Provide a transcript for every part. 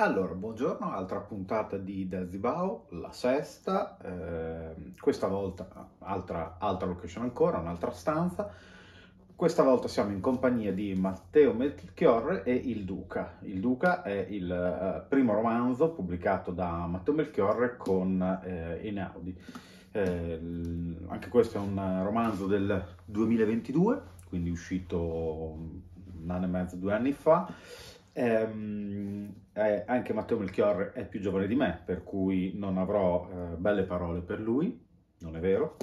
Allora, buongiorno, altra puntata di Dazibao, la sesta, eh, questa volta altra, altra, location ancora, un'altra stanza. Questa volta siamo in compagnia di Matteo Melchiorre e Il Duca. Il Duca è il eh, primo romanzo pubblicato da Matteo Melchiorre con eh, Enaudi. Eh, anche questo è un romanzo del 2022, quindi uscito un anno e mezzo, due anni fa Ehm, eh, anche Matteo Melchior è più giovane di me, per cui non avrò eh, belle parole per lui, non è vero?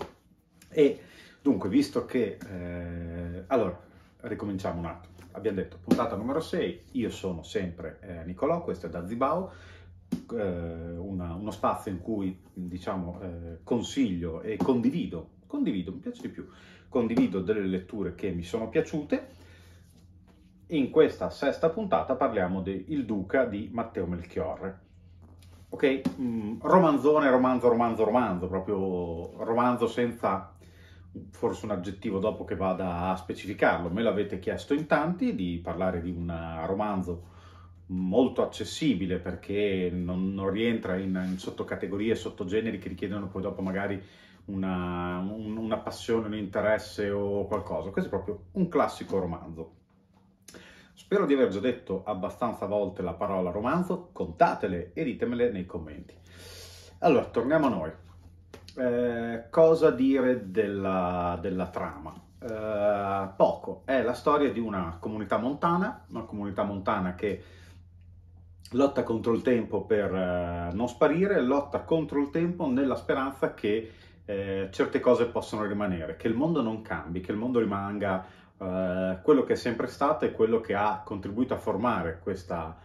E dunque, visto che... Eh, allora, ricominciamo un attimo. Abbiamo detto, puntata numero 6, io sono sempre eh, Nicolò, questo è da Zibao, eh, una, uno spazio in cui, diciamo, eh, consiglio e condivido, condivido, mi piace di più, condivido delle letture che mi sono piaciute in questa sesta puntata parliamo di Il Duca di Matteo Melchiorre. Ok, mm, romanzone, romanzo, romanzo, romanzo, proprio romanzo senza forse un aggettivo dopo che vada a specificarlo. Me l'avete chiesto in tanti di parlare di un romanzo molto accessibile perché non, non rientra in, in sottocategorie, sottogeneri che richiedono poi dopo magari una, un, una passione, un interesse o qualcosa. Questo è proprio un classico romanzo. Spero di aver già detto abbastanza volte la parola romanzo, contatele e ditemele nei commenti. Allora, torniamo a noi. Eh, cosa dire della, della trama? Eh, poco, è la storia di una comunità montana, una comunità montana che lotta contro il tempo per eh, non sparire, lotta contro il tempo nella speranza che eh, certe cose possano rimanere, che il mondo non cambi, che il mondo rimanga eh, quello che è sempre stato e quello che ha contribuito a formare questa,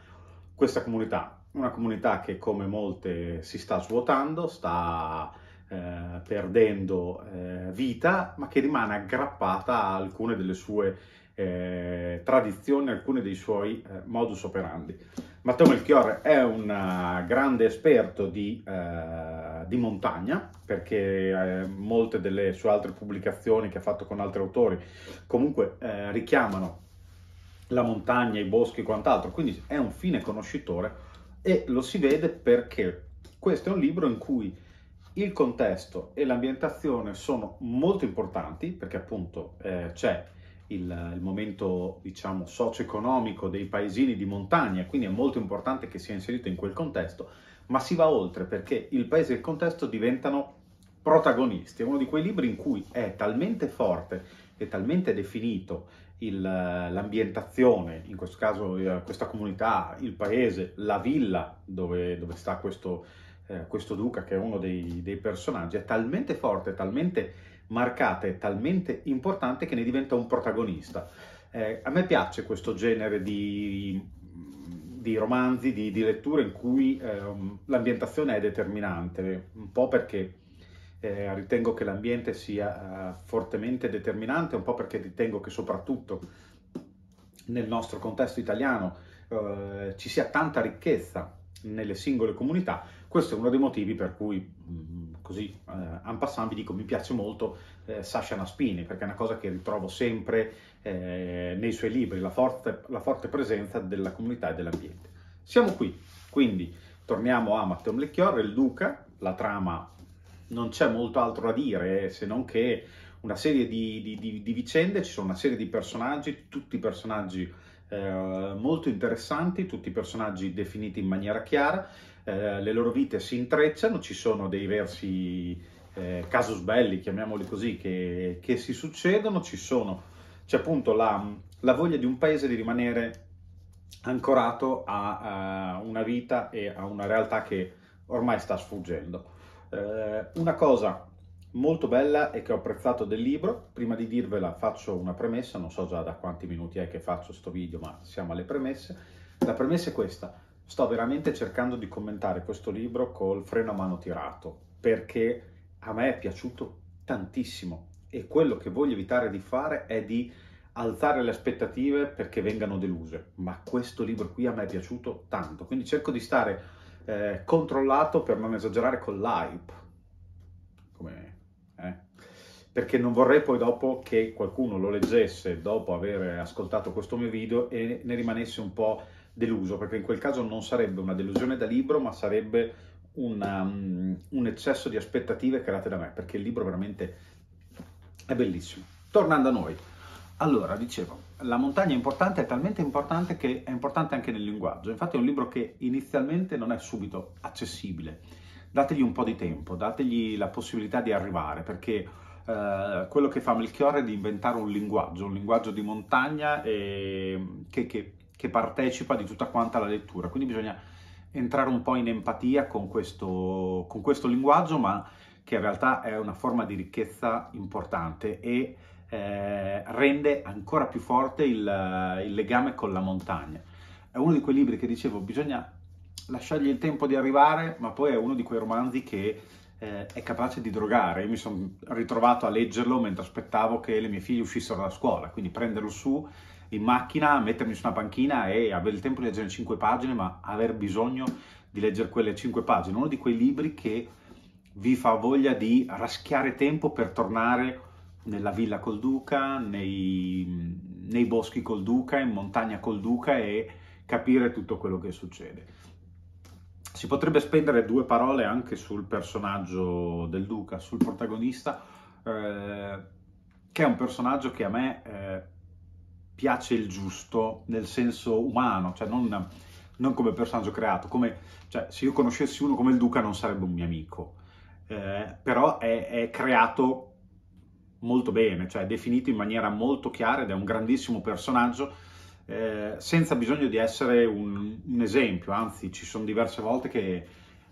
questa comunità. Una comunità che come molte si sta svuotando, sta eh, perdendo eh, vita, ma che rimane aggrappata a alcune delle sue eh, tradizioni, alcuni dei suoi eh, modus operandi. Matteo Melchior è un eh, grande esperto di, eh, di montagna, perché eh, molte delle sue altre pubblicazioni che ha fatto con altri autori comunque eh, richiamano la montagna, i boschi e quant'altro, quindi è un fine conoscitore e lo si vede perché questo è un libro in cui il contesto e l'ambientazione sono molto importanti, perché appunto eh, c'è il, il momento diciamo, socio-economico dei paesini di montagna, quindi è molto importante che sia inserito in quel contesto, ma si va oltre perché il paese e il contesto diventano protagonisti. È uno di quei libri in cui è talmente forte e talmente definito il, l'ambientazione, in questo caso eh, questa comunità, il paese, la villa dove, dove sta questo eh, questo duca, che è uno dei, dei personaggi, è talmente forte, talmente marcata e talmente importante che ne diventa un protagonista. Eh, a me piace questo genere di, di romanzi, di, di, letture in cui eh, l'ambientazione è determinante, un po' perché eh, ritengo che l'ambiente sia eh, fortemente determinante, un po' perché ritengo che soprattutto nel nostro contesto italiano eh, ci sia tanta ricchezza nelle singole comunità. Questo è uno dei motivi per cui, mm, così, eh, en passant vi dico, mi piace molto eh, Sasha Naspini, perché è una cosa che ritrovo sempre eh, nei suoi libri, la forte, la forte presenza della comunità e dell'ambiente. Siamo qui, quindi torniamo a Matteo Melchior, il Duca, la trama non c'è molto altro da dire, eh, se non che una serie di, di, di, di vicende, ci sono una serie di personaggi, tutti i personaggi eh, molto interessanti, tutti i personaggi definiti in maniera chiara, eh, le loro vite si intrecciano, ci sono dei versi eh, casus belli, chiamiamoli così, che, che si succedono, ci sono, c'è appunto la, la, voglia di un paese di rimanere ancorato a, a, eh, una vita e a una realtà che ormai sta sfuggendo. Eh, una cosa molto bella e che ho apprezzato del libro. Prima di dirvela faccio una premessa, non so già da quanti minuti è che faccio questo video, ma siamo alle premesse. La premessa è questa, sto veramente cercando di commentare questo libro col freno a mano tirato, perché a me è piaciuto tantissimo e quello che voglio evitare di fare è di alzare le aspettative perché vengano deluse, ma questo libro qui a me è piaciuto tanto, quindi cerco di stare eh, controllato per non esagerare con l'hype, perché non vorrei poi dopo che qualcuno lo leggesse dopo aver ascoltato questo mio video e ne rimanesse un po' deluso, perché in quel caso non sarebbe una delusione da libro, ma sarebbe una, um, un eccesso di aspettative create da me, perché il libro veramente è bellissimo. Tornando a noi, allora dicevo, la montagna è importante, è talmente importante che è importante anche nel linguaggio, infatti è un libro che inizialmente non è subito accessibile, dategli un po' di tempo, dategli la possibilità di arrivare, perché eh, quello che fa Melchiorre è di inventare un linguaggio, un linguaggio di montagna e, che, che, che partecipa di tutta quanta la lettura. Quindi bisogna entrare un po' in empatia con questo, con questo linguaggio, ma che in realtà è una forma di ricchezza importante e eh, rende ancora più forte il, il, legame con la montagna. È uno di quei libri che dicevo, bisogna lasciargli il tempo di arrivare, ma poi è uno di quei romanzi che eh, è capace di drogare. Io mi sono ritrovato a leggerlo mentre aspettavo che le mie figlie uscissero da scuola, quindi prenderlo su in macchina, mettermi su una panchina e avere il tempo di leggere cinque pagine, ma aver bisogno di leggere quelle cinque pagine, uno di quei libri che vi fa voglia di raschiare tempo per tornare nella villa col duca, nei, nei boschi col duca, in montagna col duca e capire tutto quello che succede. Si potrebbe spendere due parole anche sul personaggio del Duca, sul protagonista, eh, che è un personaggio che a me eh, piace il giusto nel senso umano, cioè non, non come personaggio creato, come, cioè, se io conoscessi uno come il Duca non sarebbe un mio amico, eh, però è, è creato molto bene, cioè è definito in maniera molto chiara ed è un grandissimo personaggio eh, senza bisogno di essere un, un, esempio, anzi ci sono diverse volte che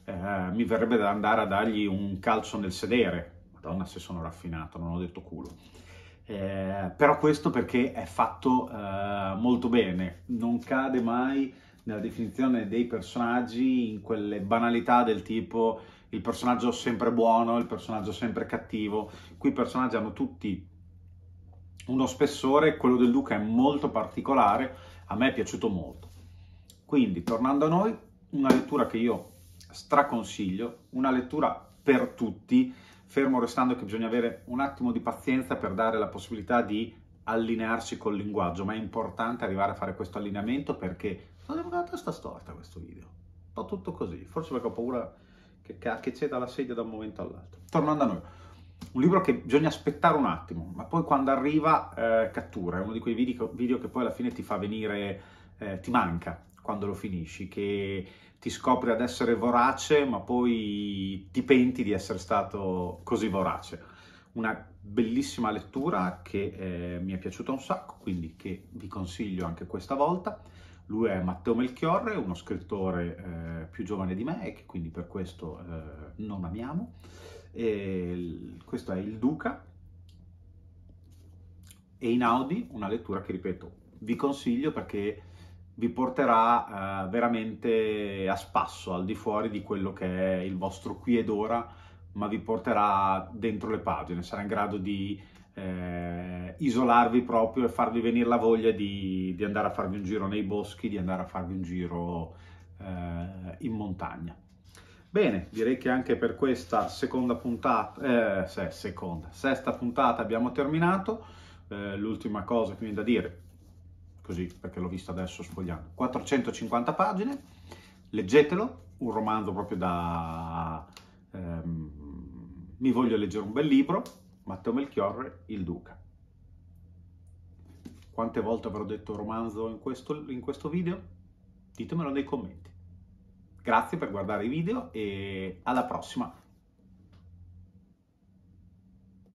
eh, mi verrebbe da andare a dargli un calcio nel sedere, madonna se sono raffinato, non ho detto culo. Eh, però questo perché è fatto eh, molto bene, non cade mai nella definizione dei personaggi in quelle banalità del tipo il personaggio sempre buono, il personaggio sempre cattivo. Qui i personaggi hanno tutti uno spessore, quello del Duca è molto particolare, a me è piaciuto molto. Quindi, tornando a noi, una lettura che io straconsiglio, una lettura per tutti, fermo restando che bisogna avere un attimo di pazienza per dare la possibilità di allinearsi col linguaggio, ma è importante arrivare a fare questo allineamento perché sono arrivato a testa storta questo video, ho tutto così, forse perché ho paura che, che ceda la sedia da un momento all'altro. Tornando a noi, un libro che bisogna aspettare un attimo, ma poi quando arriva eh, cattura, è uno di quei video, video, che poi alla fine ti fa venire, eh, ti manca quando lo finisci, che ti scopri ad essere vorace, ma poi ti penti di essere stato così vorace. Una bellissima lettura che eh, mi è piaciuta un sacco, quindi che vi consiglio anche questa volta. Lui è Matteo Melchiorre, uno scrittore eh, più giovane di me e che quindi per questo eh, non amiamo e questo è il Duca e in Audi una lettura che ripeto vi consiglio perché vi porterà eh, veramente a spasso al di fuori di quello che è il vostro qui ed ora ma vi porterà dentro le pagine sarà in grado di eh, isolarvi proprio e farvi venire la voglia di, di, andare a farvi un giro nei boschi di andare a farvi un giro eh, in montagna Bene, direi che anche per questa seconda puntata, eh, se, seconda, sesta puntata abbiamo terminato. Eh, l'ultima cosa che mi da dire, così perché l'ho vista adesso sfogliando, 450 pagine, leggetelo, un romanzo proprio da... Ehm, mi voglio leggere un bel libro, Matteo Melchiorre, Il Duca. Quante volte avrò detto romanzo in questo, in questo video? Ditemelo nei commenti. Grazie per guardare i video e alla prossima!